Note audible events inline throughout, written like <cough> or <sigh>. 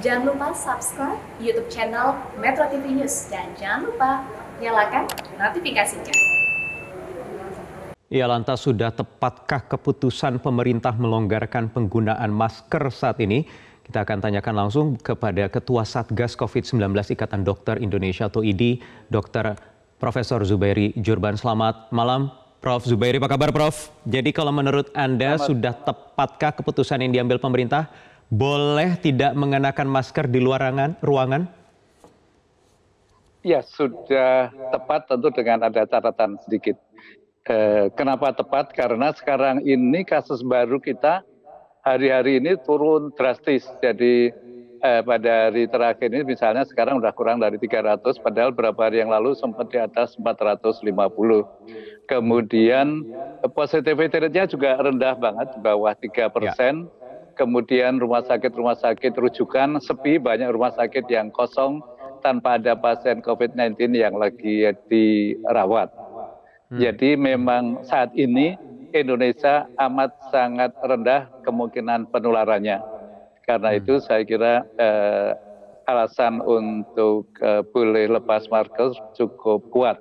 Jangan lupa subscribe YouTube channel Metro TV News dan jangan lupa nyalakan notifikasinya. Ya lantas sudah tepatkah keputusan pemerintah melonggarkan penggunaan masker saat ini? Kita akan tanyakan langsung kepada Ketua Satgas COVID-19 Ikatan Dokter Indonesia atau IDI, Dr. Profesor Zubairi Jurban. Selamat malam, Prof. Zubairi. Apa kabar, Prof? Jadi kalau menurut Anda Selamat. sudah tepatkah keputusan yang diambil pemerintah boleh tidak mengenakan masker di luar ruangan? Ya, sudah tepat tentu dengan ada catatan sedikit. Eh, kenapa tepat? Karena sekarang ini kasus baru kita hari-hari ini turun drastis. Jadi eh, pada hari terakhir ini misalnya sekarang sudah kurang dari 300, padahal beberapa hari yang lalu sempat di atas 450. Kemudian eh, positivity rate-nya juga rendah banget, di bawah 3 persen. Ya kemudian rumah sakit-rumah sakit rujukan sepi, banyak rumah sakit yang kosong tanpa ada pasien COVID-19 yang lagi dirawat. Hmm. Jadi memang saat ini Indonesia amat sangat rendah kemungkinan penularannya. Karena hmm. itu saya kira eh, alasan untuk eh, boleh lepas masker cukup kuat.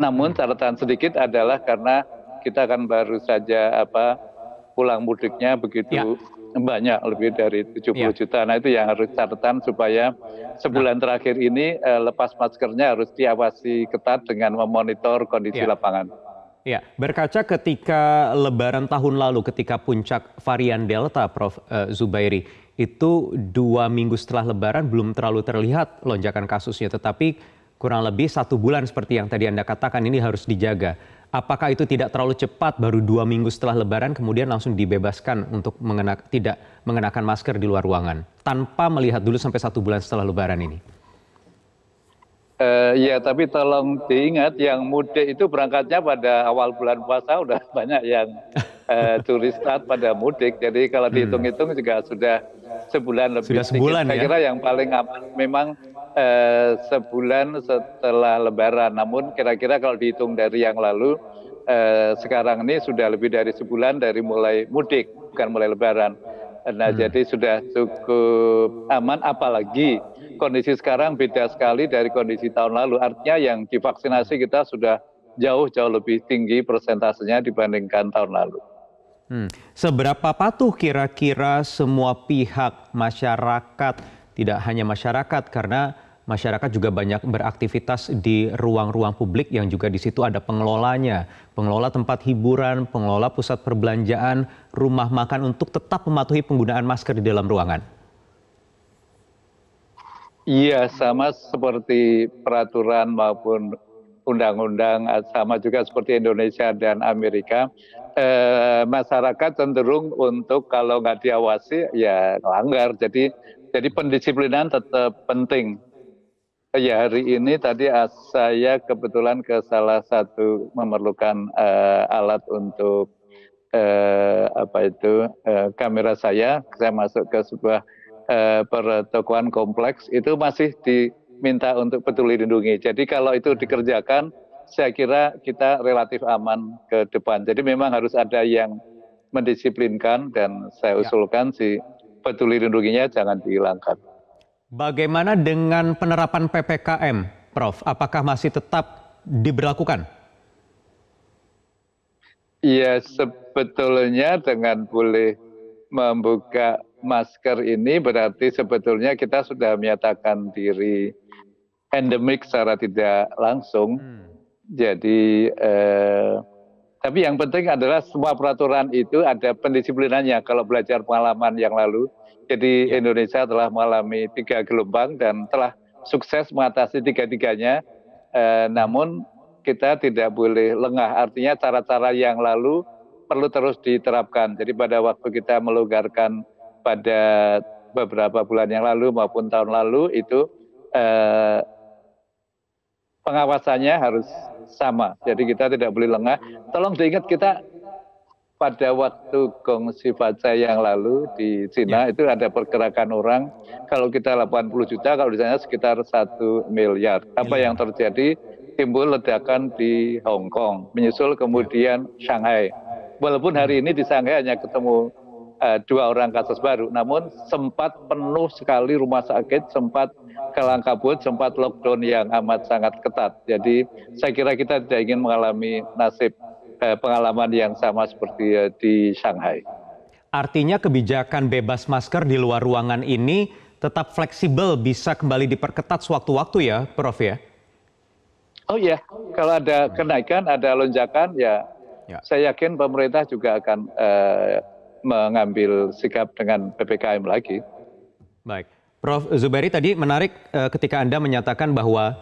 Namun hmm. catatan sedikit adalah karena kita kan baru saja apa pulang mudiknya begitu ya banyak lebih oh. dari 70 ya. juta. Nah itu yang harus catatan supaya sebulan nah. terakhir ini eh, lepas maskernya harus diawasi ketat dengan memonitor kondisi ya. lapangan. Ya, berkaca ketika Lebaran tahun lalu, ketika puncak varian Delta, Prof. Eh, Zubairi, itu dua minggu setelah Lebaran belum terlalu terlihat lonjakan kasusnya, tetapi kurang lebih satu bulan seperti yang tadi Anda katakan ini harus dijaga apakah itu tidak terlalu cepat baru dua minggu setelah Lebaran kemudian langsung dibebaskan untuk mengenak, tidak mengenakan masker di luar ruangan tanpa melihat dulu sampai satu bulan setelah Lebaran ini? Uh, ya, tapi tolong diingat yang mudik itu berangkatnya pada awal bulan puasa udah <laughs> banyak yang uh, turis pada mudik. Jadi kalau hmm. dihitung-hitung juga sudah sebulan lebih. Sudah sebulan sedikit. ya. Saya kira yang paling aman memang eh, sebulan setelah Lebaran. Namun kira-kira kalau dihitung dari yang lalu, eh, sekarang ini sudah lebih dari sebulan dari mulai mudik, bukan mulai Lebaran. Nah, hmm. jadi sudah cukup aman, apalagi kondisi sekarang beda sekali dari kondisi tahun lalu. Artinya yang divaksinasi kita sudah jauh-jauh lebih tinggi persentasenya dibandingkan tahun lalu. Hmm. Seberapa patuh kira-kira semua pihak masyarakat tidak hanya masyarakat karena masyarakat juga banyak beraktivitas di ruang-ruang publik yang juga di situ ada pengelolanya, pengelola tempat hiburan, pengelola pusat perbelanjaan, rumah makan untuk tetap mematuhi penggunaan masker di dalam ruangan. Iya, sama seperti peraturan maupun undang-undang, sama juga seperti Indonesia dan Amerika. Eh, masyarakat cenderung untuk kalau nggak diawasi ya langgar. Jadi jadi pendisiplinan tetap penting. Oh ya hari ini tadi ah, saya kebetulan ke salah satu memerlukan uh, alat untuk uh, apa itu uh, kamera saya. Saya masuk ke sebuah uh, pertokoan kompleks itu masih diminta untuk peduli lindungi. Jadi kalau itu dikerjakan, saya kira kita relatif aman ke depan. Jadi memang harus ada yang mendisiplinkan dan saya ya. usulkan ya. si peduli lindunginya jangan dihilangkan. Bagaimana dengan penerapan PPKM, Prof? Apakah masih tetap diberlakukan? Ya, sebetulnya dengan boleh membuka masker ini berarti sebetulnya kita sudah menyatakan diri endemik secara tidak langsung. Hmm. Jadi eh, tapi yang penting adalah semua peraturan itu ada pendisiplinannya. Kalau belajar pengalaman yang lalu, jadi iya. Indonesia telah mengalami tiga gelombang dan telah sukses mengatasi tiga-tiganya. Eh, namun kita tidak boleh lengah. Artinya cara-cara yang lalu perlu terus diterapkan. Jadi pada waktu kita melonggarkan pada beberapa bulan yang lalu maupun tahun lalu itu eh, pengawasannya harus sama. Jadi kita tidak boleh lengah. Tolong diingat kita pada waktu kongsi baca yang lalu di Cina ya. itu ada pergerakan orang kalau kita 80 juta kalau di sana sekitar satu miliar. Apa yang terjadi? Timbul ledakan di Hong Kong, menyusul kemudian Shanghai. Walaupun hari ini di Shanghai hanya ketemu eh, dua orang kasus baru, namun sempat penuh sekali rumah sakit, sempat Kalangkabut sempat lockdown yang amat sangat ketat. Jadi saya kira kita tidak ingin mengalami nasib eh, pengalaman yang sama seperti eh, di Shanghai. Artinya kebijakan bebas masker di luar ruangan ini tetap fleksibel bisa kembali diperketat sewaktu-waktu ya, Prof ya? Oh ya, kalau ada kenaikan, ada lonjakan ya, ya. saya yakin pemerintah juga akan eh, mengambil sikap dengan PPKM lagi. Baik. Prof. Zuberi tadi menarik eh, ketika Anda menyatakan bahwa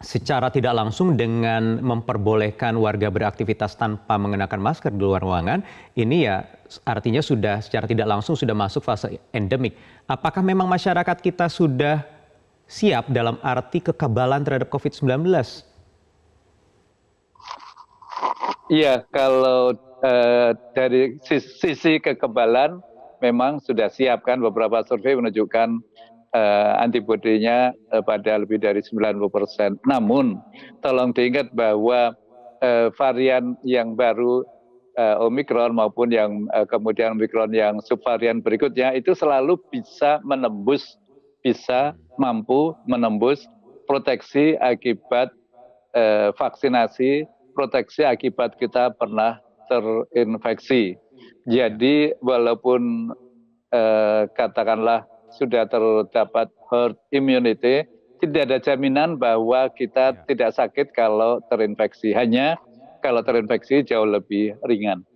secara tidak langsung dengan memperbolehkan warga beraktivitas tanpa mengenakan masker di luar ruangan, ini ya artinya sudah secara tidak langsung sudah masuk fase endemik. Apakah memang masyarakat kita sudah siap dalam arti kekebalan terhadap COVID-19? Iya, kalau uh, dari sisi kekebalan memang sudah siapkan beberapa survei menunjukkan uh, eh, antibodinya uh, eh, pada lebih dari 90 persen. Namun, tolong diingat bahwa uh, varian yang baru uh, Omikron maupun yang uh, kemudian Omikron yang subvarian berikutnya itu selalu bisa menembus, bisa mampu menembus proteksi akibat uh, vaksinasi, proteksi akibat kita pernah terinfeksi. Jadi walaupun eh, katakanlah sudah terdapat herd immunity, tidak ada jaminan bahwa kita ya. tidak sakit kalau terinfeksi. Hanya kalau terinfeksi jauh lebih ringan.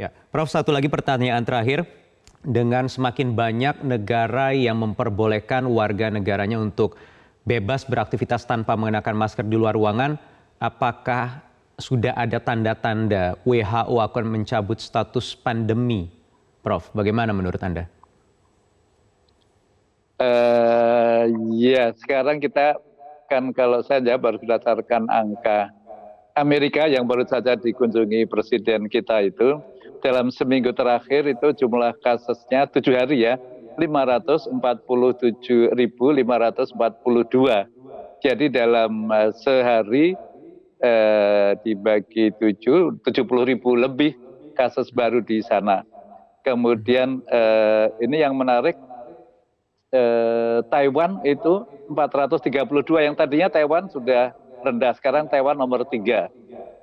Ya, Prof satu lagi pertanyaan terakhir. Dengan semakin banyak negara yang memperbolehkan warga negaranya untuk bebas beraktivitas tanpa mengenakan masker di luar ruangan, apakah sudah ada tanda-tanda WHO akan mencabut status pandemi, Prof. Bagaimana menurut Anda? Uh, ya, sekarang kita kan kalau saya jawab berdasarkan angka Amerika yang baru saja dikunjungi presiden kita itu dalam seminggu terakhir itu jumlah kasusnya tujuh hari ya 547.542. Jadi dalam eh, sehari eh, dibagi 7, 70 ribu lebih kasus baru di sana. Kemudian eh, ini yang menarik, eh, Taiwan itu 432 yang tadinya Taiwan sudah rendah, sekarang Taiwan nomor 3.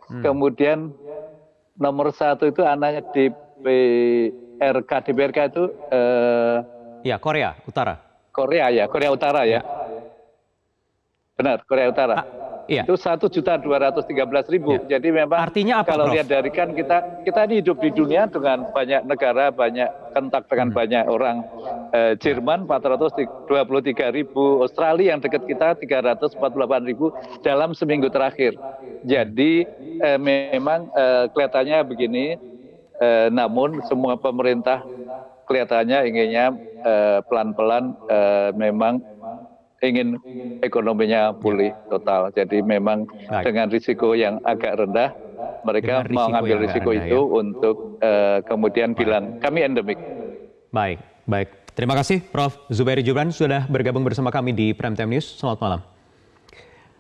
Hmm. Kemudian nomor satu itu anaknya di PRK di PRK itu... Eh, ya, Korea Utara. Korea ya, Korea Utara ya. ya. Benar, Korea Utara. Ah, Iya. itu satu juta dua ratus tiga belas ribu. Iya. Jadi memang Artinya apa, kalau lihat dari kan kita kita ini hidup di dunia dengan banyak negara, banyak kontak dengan hmm. banyak orang. Eh, Jerman tiga ribu, Australia yang dekat kita tiga ratus empat puluh delapan ribu dalam seminggu terakhir. Jadi eh, memang eh, kelihatannya begini. Eh, namun semua pemerintah kelihatannya inginnya eh, pelan-pelan eh, memang ingin ekonominya pulih ya. total. Jadi memang Baik. dengan risiko yang agak rendah, mereka dengan mau ngambil risiko rendah, itu ya. untuk uh, kemudian Baik. bilang kami endemik. Baik, baik. Terima kasih Prof. Zubairi Jubran sudah bergabung bersama kami di Prime Time News. Selamat malam.